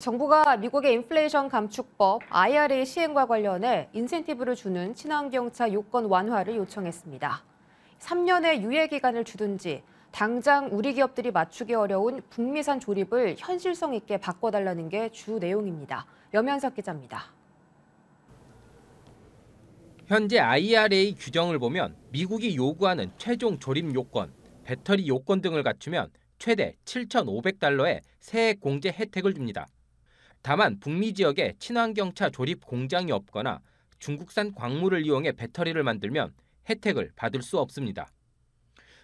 정부가 미국의 인플레이션 감축법 IRA 시행과 관련해 인센티브를 주는 친환경차 요건 완화를 요청했습니다. 3년의 유예 기간을 주든지 당장 우리 기업들이 맞추기 어려운 북미산 조립을 현실성 있게 바꿔달라는 게 주 내용입니다. 여면석 기자입니다. 현재 IRA 규정을 보면 미국이 요구하는 최종 조립 요건, 배터리 요건 등을 갖추면 최대 7,500달러의 세액 공제 혜택을 줍니다. 다만 북미 지역에 친환경차 조립 공장이 없거나 중국산 광물을 이용해 배터리를 만들면 혜택을 받을 수 없습니다.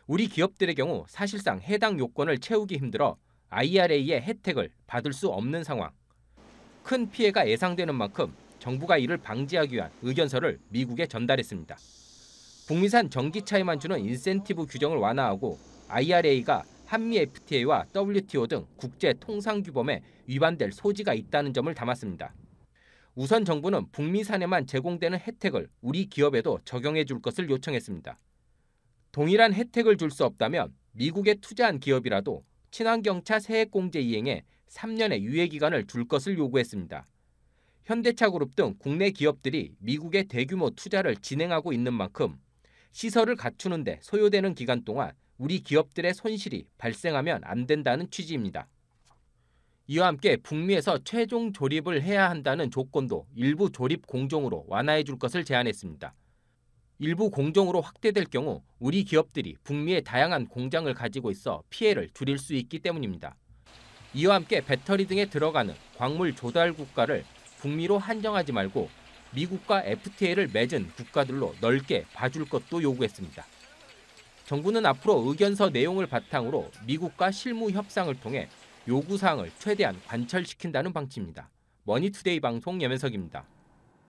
우리 기업들의 경우 사실상 해당 요건을 채우기 힘들어 IRA의 혜택을 받을 수 없는 상황. 큰 피해가 예상되는 만큼 정부가 이를 방지하기 위한 의견서를 미국에 전달했습니다. 북미산 전기차에만 주는 인센티브 규정을 완화하고 IRA가 한미 FTA와 WTO 등 국제 통상 규범에 위반될 소지가 있다는 점을 담았습니다. 우선 정부는 북미산에만 제공되는 혜택을 우리 기업에도 적용해 줄 것을 요청했습니다. 동일한 혜택을 줄 수 없다면 미국에 투자한 기업이라도 친환경차 세액공제 이행에 3년의 유예기간을 줄 것을 요구했습니다. 현대차그룹 등 국내 기업들이 미국의 대규모 투자를 진행하고 있는 만큼 시설을 갖추는데 소요되는 기간 동안 우리 기업들의 손실이 발생하면 안 된다는 취지입니다. 이와 함께 북미에서 최종 조립을 해야 한다는 조건도 일부 조립 공종으로 완화해 줄 것을 제안했습니다. 일부 공정으로 확대될 경우 우리 기업들이 북미의 다양한 공장을 가지고 있어 피해를 줄일 수 있기 때문입니다. 이와 함께 배터리 등에 들어가는 광물 조달 국가를 북미로 한정하지 말고 미국과 FTA를 맺은 국가들로 넓게 봐줄 것도 요구했습니다. 정부는 앞으로 의견서 내용을 바탕으로 미국과 실무 협상을 통해 요구사항을 최대한 관철시킨다는 방침입니다. 머니투데이 방송 여면석입니다.